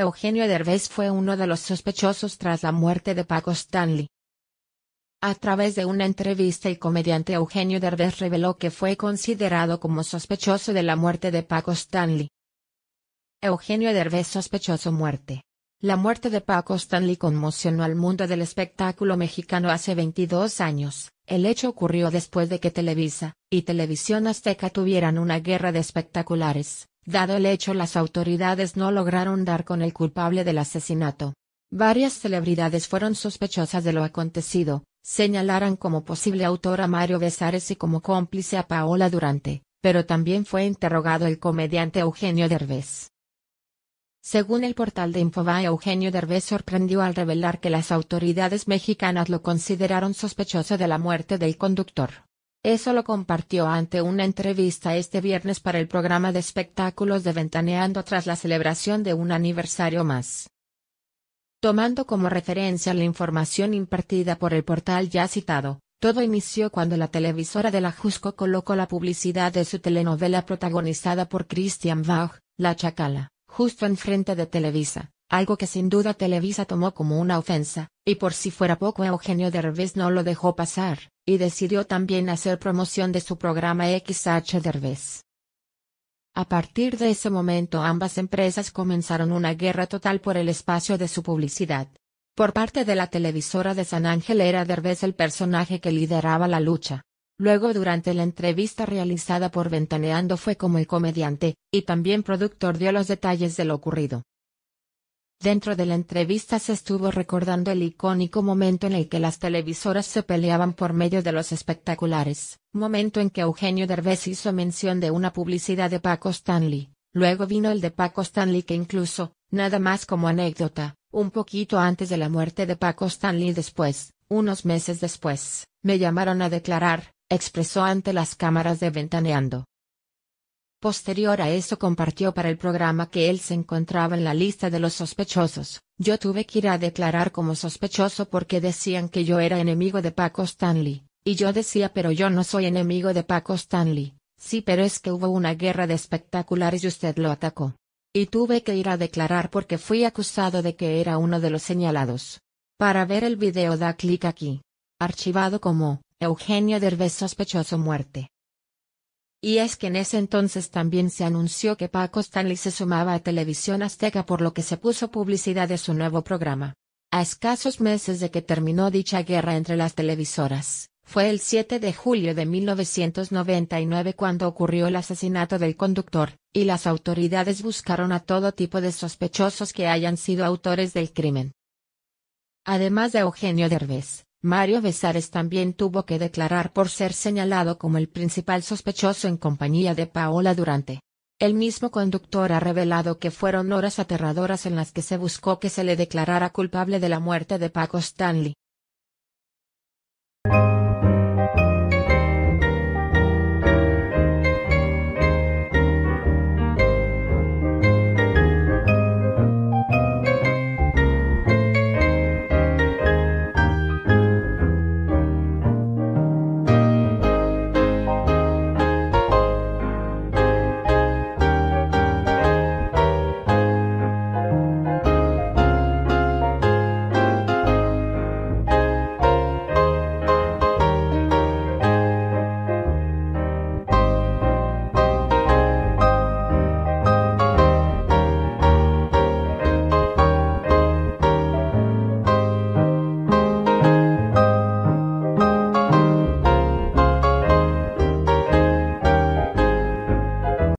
Eugenio Derbez fue uno de los sospechosos tras la muerte de Paco Stanley. A través de una entrevista el comediante Eugenio Derbez reveló que fue considerado como sospechoso de la muerte de Paco Stanley. Eugenio Derbez sospechoso muerte. La muerte de Paco Stanley conmocionó al mundo del espectáculo mexicano hace 22 años. El hecho ocurrió después de que Televisa y Televisión Azteca tuvieran una guerra de espectaculares, Dado el hecho las autoridades no lograron dar con el culpable del asesinato. Varias celebridades fueron sospechosas de lo acontecido, señalaran como posible autor a Mario Besares y como cómplice a Paola Durante, pero también fue interrogado el comediante Eugenio Derbez. Según el portal de Infobae, Eugenio Derbez sorprendió al revelar que las autoridades mexicanas lo consideraron sospechoso de la muerte del conductor. Eso lo compartió ante una entrevista este viernes para el programa de espectáculos de Ventaneando tras la celebración de un aniversario más. Tomando como referencia la información impartida por el portal ya citado, todo inició cuando la televisora de la Jusco colocó la publicidad de su telenovela protagonizada por Christian Bach, La Chacala, justo enfrente de Televisa, algo que sin duda Televisa tomó como una ofensa, y por si fuera poco Eugenio Derbez no lo dejó pasar, y decidió también hacer promoción de su programa XH Derbez. A partir de ese momento ambas empresas comenzaron una guerra total por el espacio de su publicidad. Por parte de la televisora de San Ángel era Derbez el personaje que lideraba la lucha. Luego durante la entrevista realizada por Ventaneando fue como el comediante, y también productor dio los detalles de lo ocurrido. Dentro de la entrevista se estuvo recordando el icónico momento en el que las televisoras se peleaban por medio de los espectaculares, momento en que Eugenio Derbez hizo mención de una publicidad de Paco Stanley, luego vino el de Paco Stanley que incluso, nada más como anécdota, un poquito antes de la muerte de Paco Stanley después, unos meses después, me llamaron a declarar, expresó ante las cámaras de Ventaneando. Posterior a eso compartió para el programa que él se encontraba en la lista de los sospechosos. Yo tuve que ir a declarar como sospechoso porque decían que yo era enemigo de Paco Stanley, y yo decía pero yo no soy enemigo de Paco Stanley. Sí pero es que hubo una guerra de espectaculares y usted lo atacó. Y tuve que ir a declarar porque fui acusado de que era uno de los señalados. Para ver el video da clic aquí. Archivado como, Eugenio Derbez sospechoso muerte. Y es que en ese entonces también se anunció que Paco Stanley se sumaba a Televisión Azteca por lo que se puso publicidad de su nuevo programa. A escasos meses de que terminó dicha guerra entre las televisoras, fue el 7 de julio de 1999 cuando ocurrió el asesinato del conductor, y las autoridades buscaron a todo tipo de sospechosos que hayan sido autores del crimen. Además de Eugenio Derbez, Mario Besares también tuvo que declarar por ser señalado como el principal sospechoso en compañía de Paola Durante. El mismo conductor ha revelado que fueron horas aterradoras en las que se buscó que se le declarara culpable de la muerte de Paco Stanley,